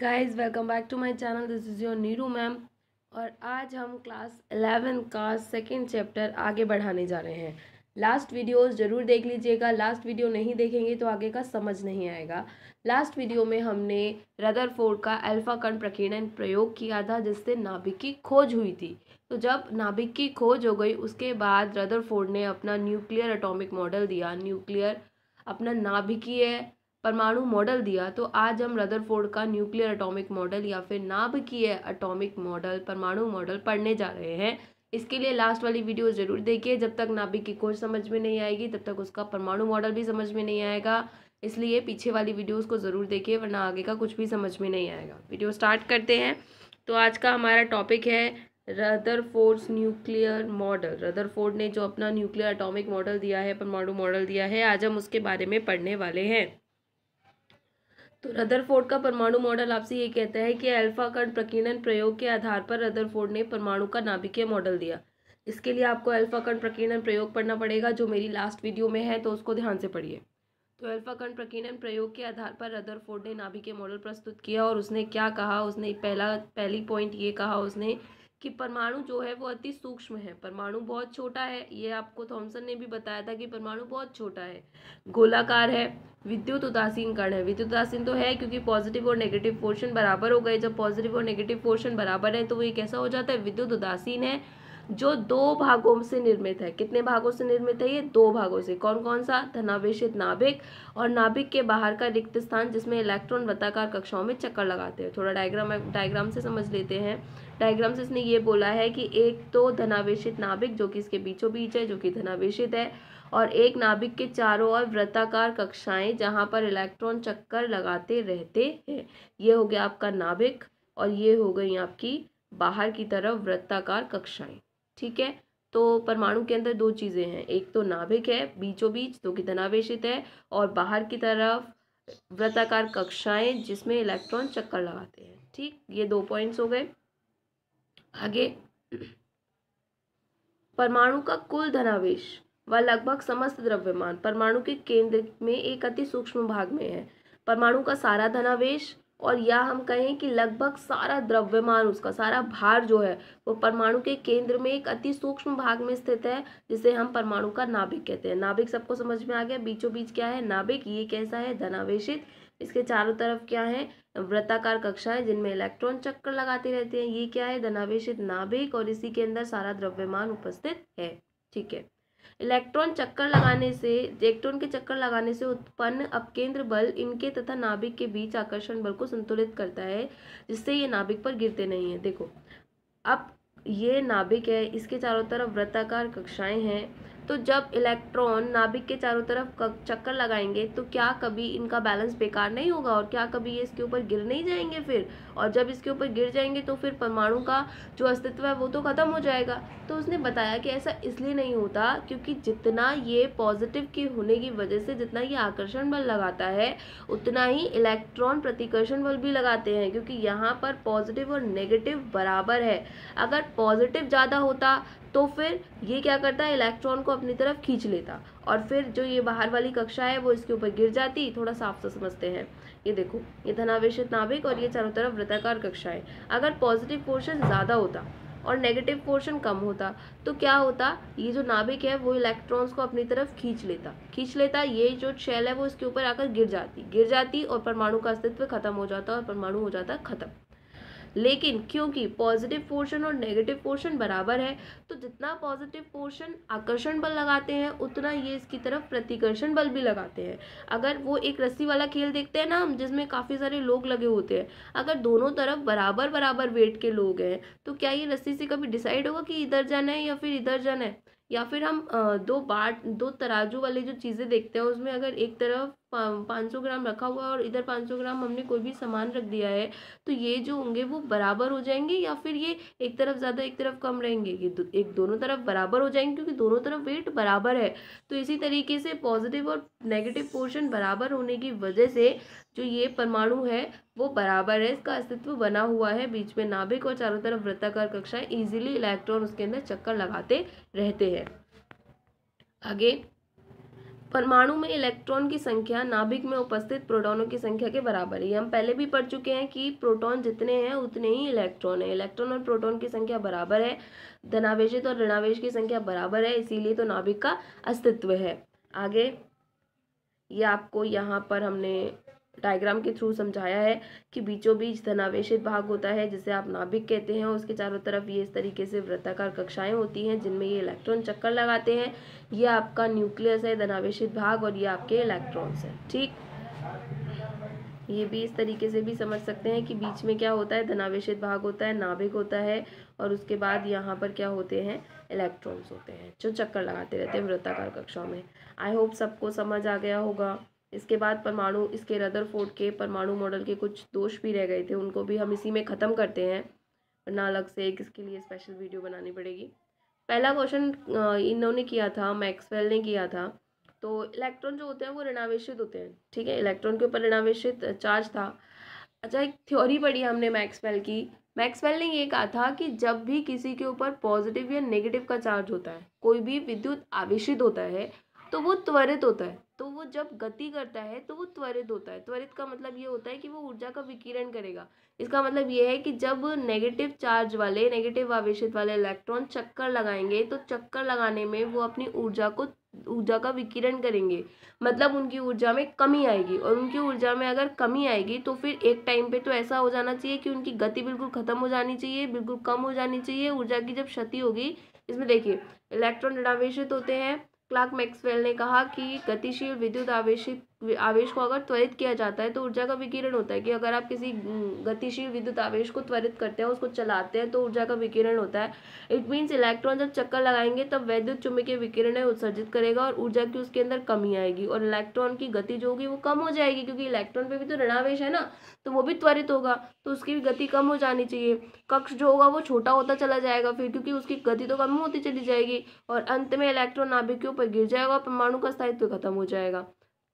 guys welcome back to my channel this is your Neeru ma'am और आज हम class eleven का सेकंड चैप्टर आगे बढ़ाने जा रहे हैं लास्ट वीडियो ज़रूर देख लीजिएगा लास्ट वीडियो नहीं देखेंगे तो आगे का समझ नहीं आएगा लास्ट वीडियो में हमने रदरफोर्ड का अल्फा कण प्रकीर्णन प्रयोग किया था जिससे नाभिक की खोज हुई थी तो जब नाभिक की खोज हो गई उसके बाद रदर ने अपना न्यूक्लियर अटोमिक मॉडल दिया न्यूक्लियर अपना नाभिकीय परमाणु मॉडल दिया तो आज हम रदरफोर्ड का न्यूक्लियर अटोमिक मॉडल या फिर नाभिकीय अटोमिक मॉडल परमाणु मॉडल पढ़ने जा रहे हैं इसके लिए लास्ट वाली वीडियो ज़रूर देखिए जब तक नाभिक की खोज समझ में नहीं आएगी तब तक उसका परमाणु मॉडल भी समझ में नहीं आएगा इसलिए पीछे वाली वीडियोस को ज़रूर देखिए वरना आगे का कुछ भी समझ में नहीं आएगा वीडियो स्टार्ट करते हैं तो आज का हमारा टॉपिक है रदर न्यूक्लियर मॉडल रदर ने जो अपना न्यूक्लियर अटोमिक मॉडल दिया है परमाणु मॉडल दिया है आज हम उसके बारे में पढ़ने वाले हैं तो रदरफोर्ड का परमाणु मॉडल आपसे ये कहता है कि अल्फा कण प्रकीर्णन प्रयोग के आधार पर रदरफोर्ड ने परमाणु का नाभिकीय मॉडल दिया इसके लिए आपको अल्फा कण प्रकीर्णन प्रयोग पढ़ना पड़ेगा जो मेरी लास्ट वीडियो में है तो उसको ध्यान से पढ़िए तो अल्फा कण प्रकीर्णन प्रयोग के आधार पर रदरफोर्ड ने नाभिकीय मॉडल प्रस्तुत किया और उसने क्या कहा उसने पहला पहली पॉइंट ये कहा उसने कि परमाणु जो है वो अति सूक्ष्म है परमाणु बहुत छोटा है ये आपको थॉमसन ने भी बताया था कि परमाणु बहुत छोटा है गोलाकार है विद्युत उदासीन कण है विद्युत उदासीन तो है क्योंकि पॉजिटिव और नेगेटिव पोर्शन बराबर हो गए जब पॉजिटिव और नेगेटिव पोर्शन बराबर है तो वो एक कैसा हो जाता है विद्युत उदासीन है जो दो भागों से निर्मित है कितने भागों से निर्मित है ये दो भागों से कौन कौन सा धनावेशित नाभिक और नाभिक के बाहर का रिक्त स्थान जिसमें इलेक्ट्रॉन वत्ताकार कक्षाओं में चक्कर लगाते हैं थोड़ा डायग्राम डायग्राम से समझ लेते हैं डायग्राम से इसने ये बोला है कि एक तो धनावेशित नाभिक जो कि इसके बीचों बीच है जो कि धनावेशित है और एक नाभिक के चारों ओर वृत्ताकार कक्षाएं जहां पर इलेक्ट्रॉन चक्कर लगाते रहते हैं ये हो गया आपका नाभिक और ये हो गई आपकी बाहर की तरफ वृत्ताकार कक्षाएं ठीक है तो परमाणु के अंदर दो चीज़ें हैं एक तो नाभिक है बीचों बीच जो कि धनावेशित है और बाहर की तरफ वृत्ताकार कक्षाएं जिसमें इलेक्ट्रॉन चक्कर लगाते हैं ठीक ये दो पॉइंट्स हो गए आगे परमाणु का कुल धनावेश व लगभग समस्त द्रव्यमान परमाणु के केंद्र में एक अति सूक्ष्म भाग में है परमाणु का सारा धनावेश और या हम कहें कि लगभग सारा द्रव्यमान उसका सारा भार जो है वो परमाणु के केंद्र में एक अति सूक्ष्म भाग में स्थित है जिसे हम परमाणु का नाभिक कहते हैं नाभिक सबको समझ में आ गया बीचों बीच क्या है नाभिक ये कैसा है धनावेशित इसके चारों तरफ क्या है वृत्ताकार कक्षाएं जिनमें इलेक्ट्रॉन चक्कर लगाते रहते हैं ये क्या है धनावेशित नाभिक और इसी के अंदर सारा द्रव्यमान उपस्थित है ठीक है इलेक्ट्रॉन चक्कर लगाने से इलेक्ट्रॉन के चक्कर लगाने से उत्पन्न अपकेंद्र बल इनके तथा नाभिक के बीच आकर्षण बल को संतुलित करता है जिससे ये नाभिक पर गिरते नहीं है देखो अब ये नाभिक है इसके चारों तरफ वृत्ताकार कक्षाएं हैं तो जब इलेक्ट्रॉन नाभिक के चारों तरफ चक्कर लगाएंगे तो क्या कभी इनका बैलेंस बेकार नहीं होगा और क्या कभी ये इसके ऊपर गिर नहीं जाएंगे फिर और जब इसके ऊपर गिर जाएंगे तो फिर परमाणु का जो अस्तित्व है वो तो ख़त्म हो जाएगा तो उसने बताया कि ऐसा इसलिए नहीं होता क्योंकि जितना ये पॉजिटिव के होने की वजह से जितना ये आकर्षण बल लगाता है उतना ही इलेक्ट्रॉन प्रतिकर्षण बल भी लगाते हैं क्योंकि यहाँ पर पॉजिटिव और नेगेटिव बराबर है अगर पॉजिटिव ज़्यादा होता तो फिर ये क्या करता है इलेक्ट्रॉन को अपनी तरफ खींच लेता और फिर जो ये बाहर वाली कक्षा है वो इसके ऊपर गिर जाती थोड़ा साफ सा समझते हैं ये देखो ये धनावेश नाभिक और ये चारों तरफ वृत्ताकार कक्षा है अगर पॉजिटिव पोर्शन ज़्यादा होता और नेगेटिव पोर्शन कम होता तो क्या होता ये जो नाभिक है वो इलेक्ट्रॉन्स को अपनी तरफ खींच लेता खींच लेता ये जो शैल है वो इसके ऊपर आकर गिर जाती गिर जाती और परमाणु का अस्तित्व खत्म हो जाता और परमाणु हो जाता खत्म लेकिन क्योंकि पॉजिटिव पोर्शन और नेगेटिव पोर्शन बराबर है तो जितना पॉजिटिव पोर्शन आकर्षण बल लगाते हैं उतना ये इसकी तरफ प्रतिकर्षण बल भी लगाते हैं अगर वो एक रस्सी वाला खेल देखते हैं ना हम जिसमें काफ़ी सारे लोग लगे होते हैं अगर दोनों तरफ बराबर बराबर वेट के लोग हैं तो क्या ये रस्सी से कभी डिसाइड होगा कि इधर जाना है या फिर इधर जाना है या फिर हम दो बाट दो तराजू वाली जो चीज़ें देखते हैं उसमें अगर एक तरफ पाँच सौ ग्राम रखा हुआ है और इधर पाँच सौ ग्राम हमने कोई भी सामान रख दिया है तो ये जो होंगे वो बराबर हो जाएंगे या फिर ये एक तरफ ज़्यादा एक तरफ कम रहेंगे ये दो, एक दोनों तरफ बराबर हो जाएंगे क्योंकि दोनों तरफ वेट बराबर है तो इसी तरीके से पॉजिटिव और नेगेटिव पोर्शन बराबर होने की वजह से जो ये परमाणु है वो बराबर है इसका अस्तित्व बना हुआ है बीच में नाभिक और चारों तरफ वृत्ताकार कक्षाएं ईजिली इलेक्ट्रॉन उसके अंदर चक्कर लगाते रहते हैं आगे परमाणु में इलेक्ट्रॉन की संख्या नाभिक में उपस्थित प्रोटॉनों की संख्या के बराबर है हम पहले भी पढ़ चुके हैं कि प्रोटॉन जितने हैं उतने ही इलेक्ट्रॉन है इलेक्ट्रॉन और प्रोटॉन की संख्या बराबर है धनावेशित और ऋणावेश की संख्या बराबर है इसीलिए तो नाभिक का अस्तित्व है आगे ये आपको यहाँ पर हमने डायग्राम के थ्रू समझाया है कि बीचों बीच धनावेशित भाग होता है जिसे आप नाभिक कहते हैं उसके चारों तरफ ये इस तरीके से वृत्ताकार कक्षाएं होती हैं जिनमें ये इलेक्ट्रॉन चक्कर लगाते हैं ये आपका न्यूक्लियस है धनावेशित भाग और ये आपके इलेक्ट्रॉन्स हैं ठीक ये भी इस तरीके से भी समझ सकते हैं कि बीच में क्या होता है धनावेशित भाग होता है नाभिक होता है और उसके बाद यहाँ पर क्या होते हैं इलेक्ट्रॉन्स होते हैं जो चक्कर लगाते रहते हैं वृत्ताकार कक्षाओं में आई होप सबको समझ आ गया होगा इसके बाद परमाणु इसके रदरफोर्ड के परमाणु मॉडल के कुछ दोष भी रह गए थे उनको भी हम इसी में ख़त्म करते हैं वरना अलग से एक इसके लिए स्पेशल वीडियो बनानी पड़ेगी पहला क्वेश्चन इन्होंने किया था मैक्सवेल ने किया था तो इलेक्ट्रॉन जो होते हैं वो ऋणावेशित होते हैं ठीक है इलेक्ट्रॉन के ऊपर ऋणावेशित चार्ज था अच्छा एक थ्योरी पढ़ी हमने मैक्सवेल की मैक्सवेल ने ये कहा था कि जब भी किसी के ऊपर पॉजिटिव या नेगेटिव का चार्ज होता है कोई भी विद्युत आवेशित होता है तो वो त्वरित होता है तो वो जब गति करता है तो वो त्वरित होता है त्वरित का मतलब ये होता है कि वो ऊर्जा का विकिरण करेगा इसका मतलब ये है कि जब नेगेटिव चार्ज वाले नेगेटिव आवेशित वाले इलेक्ट्रॉन चक्कर लगाएंगे तो चक्कर लगाने में वो अपनी ऊर्जा को ऊर्जा का विकिरण करेंगे मतलब उनकी ऊर्जा में कमी आएगी और उनकी ऊर्जा में अगर कमी आएगी तो फिर एक टाइम पे तो ऐसा हो जाना चाहिए कि उनकी गति बिल्कुल ख़त्म हो जानी चाहिए बिल्कुल कम हो जानी चाहिए ऊर्जा की जब क्षति होगी इसमें देखिए इलेक्ट्रॉन ऋणावेशित होते हैं क्लार्क मैक्सवेल ने कहा कि गतिशील विद्युत आवेशित आवेश को अगर त्वरित किया जाता है तो ऊर्जा का विकिरण होता है कि अगर आप किसी गतिशील विद्युत आवेश को त्वरित करते हैं उसको चलाते हैं तो ऊर्जा का विकिरण होता है इट मीन्स इलेक्ट्रॉन जब चक्कर लगाएंगे तब वैद्युत चुम्बकीय विकिरण है उत्सर्जित करेगा और ऊर्जा की उसके अंदर कमी आएगी और इलेक्ट्रॉन की गति जो होगी वो कम हो जाएगी क्योंकि इलेक्ट्रॉन पर भी तो ऋणावेश है ना तो वो भी त्वरित होगा तो उसकी भी गति कम हो जानी चाहिए कक्ष जो होगा वो छोटा होता चला जाएगा फिर क्योंकि उसकी गति तो कम होती चली जाएगी और अंत में इलेक्ट्रॉन के पर गिर जाएगा और परमाणु का स्थायित्व खत्म हो जाएगा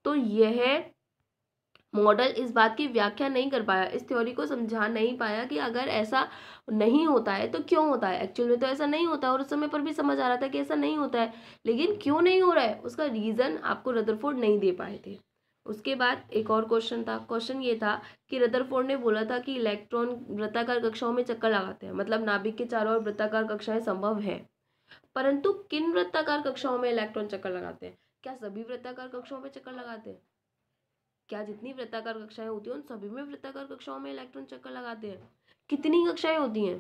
तो यह मॉडल इस बात की व्याख्या नहीं कर पाया इस थ्योरी को समझा नहीं पाया कि अगर ऐसा नहीं होता है तो क्यों होता है एक्चुअल में तो ऐसा नहीं होता और उस समय पर भी समझ आ रहा था कि ऐसा नहीं होता है लेकिन क्यों नहीं हो रहा है उसका रीज़न आपको रदरफोर्ड नहीं दे पाए थे उसके बाद एक और क्वेश्चन था क्वेश्चन ये था कि रदरफोर्ड ने बोला था कि इलेक्ट्रॉन वृत्ताकार कक्षाओं में चक्कर लगाते हैं मतलब नाभिक के चारों ओर वृत्ताकार कक्षाएं संभव है परंतु किन वृत्ताकार कक्षाओं में इलेक्ट्रॉन चक्कर लगाते हैं क्या सभी वृत्ताकार कक्षाओं में चक्कर लगाते हैं क्या जितनी वृत्ताकार कक्षाएं होती हैं उन सभी में वृत्ताकार कक्षाओं में इलेक्ट्रॉन चक्कर लगाते हैं कितनी कक्षाएं होती हैं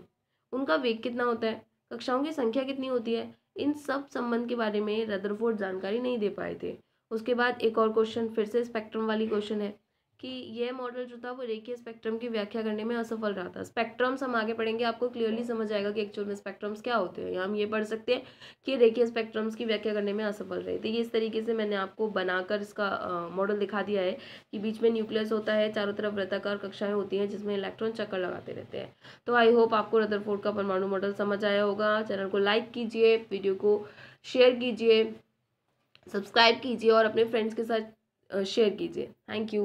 उनका वेग कितना होता है कक्षाओं की संख्या कितनी होती है इन सब संबंध के बारे में रदरफोर्ड जानकारी नहीं दे पाए थे उसके बाद एक और क्वेश्चन फिर से स्पेक्ट्रम वाली क्वेश्चन है कि ये मॉडल जो था वो रेखीय स्पेक्ट्रम की व्याख्या करने में असफल रहा था स्पेक्ट्रम्स हम आगे पढ़ेंगे आपको क्लियरली समझ आएगा कि एक्चुअल में स्पेक्ट्रम्स क्या होते हैं हम ये पढ़ सकते हैं कि रेखीय स्पेक्ट्रम्स की व्याख्या करने में असफल रहे थे तो इस तरीके से मैंने आपको बनाकर इसका मॉडल दिखा दिया है कि बीच में न्यूक्लियस होता है चारों तरफ वृत्ताकार कक्षाएँ होती हैं जिसमें इलेक्ट्रॉन चक्कर लगाते रहते हैं तो आई होप आपको रदरफोर्ड का परमाणु मॉडल समझ आया होगा चैनल को लाइक कीजिए वीडियो को शेयर कीजिए सब्सक्राइब कीजिए और अपने फ्रेंड्स के साथ शेयर कीजिए थैंक यू